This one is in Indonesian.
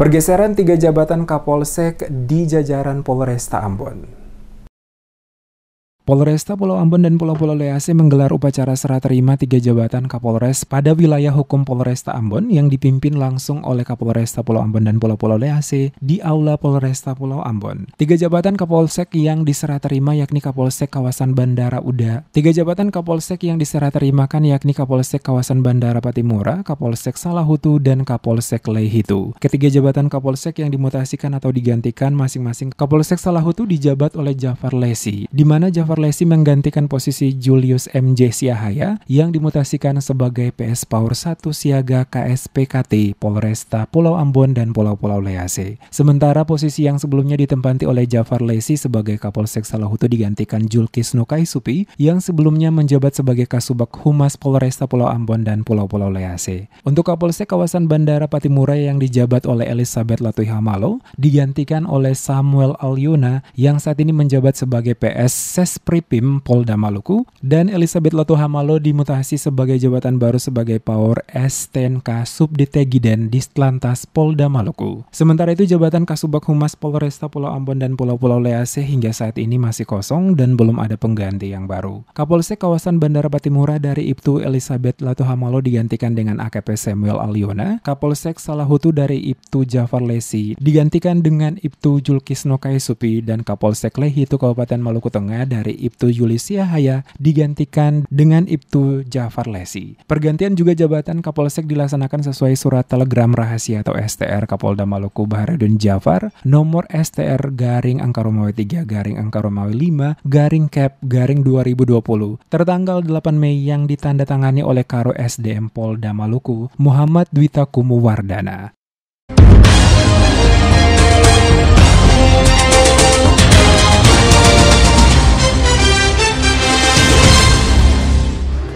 Pergeseran tiga jabatan Kapolsek di jajaran Polresta Ambon. Polresta Pulau Ambon dan Pulau-Pulau Lease menggelar upacara serah terima tiga jabatan Kapolres pada wilayah hukum Polresta Ambon yang dipimpin langsung oleh Kapolresta Pulau Ambon dan Pulau-Pulau Lease di Aula Polresta Pulau Ambon. Tiga jabatan Kapolsek yang diserah terima yakni Kapolsek Kawasan Bandara Uda. Tiga jabatan Kapolsek yang diserah terimakan yakni Kapolsek Kawasan Bandara Patimura, Kapolsek Salahutu, dan Kapolsek Lehitu. Ketiga jabatan Kapolsek yang dimutasikan atau digantikan masing-masing Kapolsek Salahutu dijabat oleh Jafar Lesi, di mana Jafar Lesi menggantikan posisi Julius MJ Siahaya yang dimutasikan sebagai PS Power 1 Siaga KSPKT Polresta Pulau Ambon dan Pulau-Pulau Lease. Sementara posisi yang sebelumnya ditempati oleh Jafar Lesi sebagai Kapolsek Salahutu digantikan Nukai Supi yang sebelumnya menjabat sebagai Kasubag Humas Polresta Pulau Ambon dan Pulau-Pulau Lease. Untuk Kapolsek kawasan Bandara Patimura yang dijabat oleh Elizabeth Latuihamalo digantikan oleh Samuel Alyona yang saat ini menjabat sebagai PS Ses Pripim Polda Maluku dan Elizabeth Lotuhamalo dimutasi sebagai jabatan baru sebagai Power S10K Subditegiden di Stlantas Polda Maluku. Sementara itu jabatan Kasubag Humas Polresta Pulau Ambon dan Pulau-Pulau Lease hingga saat ini masih kosong dan belum ada pengganti yang baru. Kapolsek kawasan Bandara Patimura dari Ibtu Elizabeth Latuhamalo digantikan dengan AKP Samuel Aliona, Kapolsek Salahutu dari Ibtu Jafar Lesi digantikan dengan Ibtu Julkisno Kaisupi dan Kapolsek Lehitu Kabupaten Maluku Tengah dari dari Ibtu Yulisia Haya digantikan dengan Ibtu Jafar Lesi. Pergantian juga jabatan Kapolsek dilaksanakan sesuai surat telegram rahasia atau STR Kapolda Maluku Baharudin Jafar nomor STR garing angka Romawi 3 garing angka Romawi 5 garing cap garing 2020 tertanggal 8 Mei yang ditandatangani oleh Karo SDM Polda Maluku Muhammad Dwita Kumuwardana.